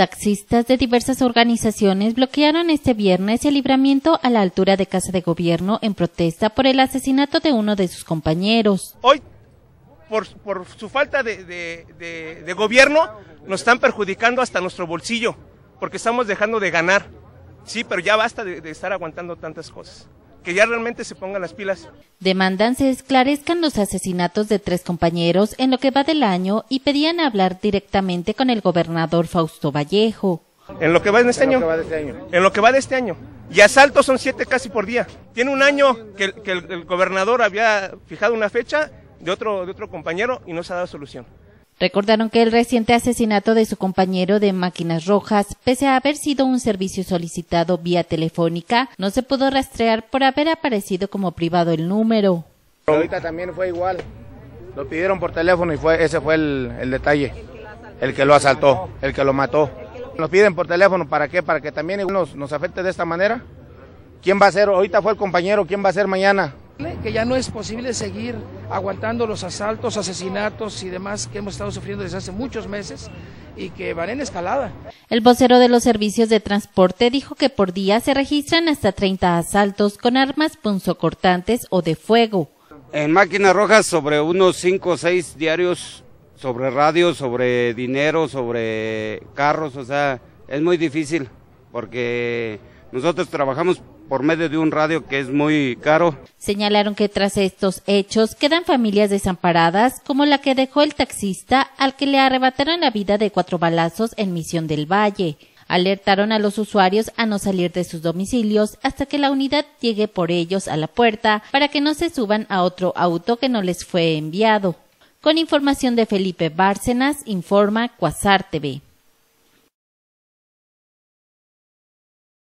Taxistas de diversas organizaciones bloquearon este viernes el libramiento a la altura de Casa de Gobierno en protesta por el asesinato de uno de sus compañeros. Hoy, por, su falta de, gobierno, nos están perjudicando hasta nuestro bolsillo, porque estamos dejando de ganar. Sí, pero ya basta de estar aguantando tantas cosas que ya realmente se pongan las pilas. Demandan se esclarezcan los asesinatos de tres compañeros en lo que va del año y pedían hablar directamente con el gobernador Fausto Vallejo. En lo que va de este, este año, En lo que va de este año. Y asaltos son siete casi por día. Tiene un año que, el, gobernador había fijado una fecha de otro, de otro compañero y no se ha dado solución. Recordaron que el reciente asesinato de su compañero de Máquinas Rojas, pese a haber sido un servicio solicitado vía telefónica, no se pudo rastrear por haber aparecido como privado el número. ahorita también fue igual. Lo pidieron por teléfono y fue ese fue el, detalle. El que lo asaltó, el que lo mató. Nos piden por teléfono, ¿para qué? Para que también nos, nos afecte de esta manera. ¿Quién va a ser? Ahorita fue el compañero, ¿quién va a ser mañana? que ya no es posible seguir aguantando los asaltos, asesinatos y demás que hemos estado sufriendo desde hace muchos meses y que van en escalada. El vocero de los servicios de transporte dijo que por día se registran hasta 30 asaltos con armas punzocortantes o de fuego. En máquinas rojas sobre unos 5 o 6 diarios sobre radio, sobre dinero, sobre carros, o sea, es muy difícil porque nosotros trabajamos por medio de un radio que es muy caro. Señalaron que tras estos hechos quedan familias desamparadas como la que dejó el taxista al que le arrebataron la vida de cuatro balazos en Misión del Valle. Alertaron a los usuarios a no salir de sus domicilios hasta que la unidad llegue por ellos a la puerta para que no se suban a otro auto que no les fue enviado. Con información de Felipe Bárcenas, informa Cuasar TV.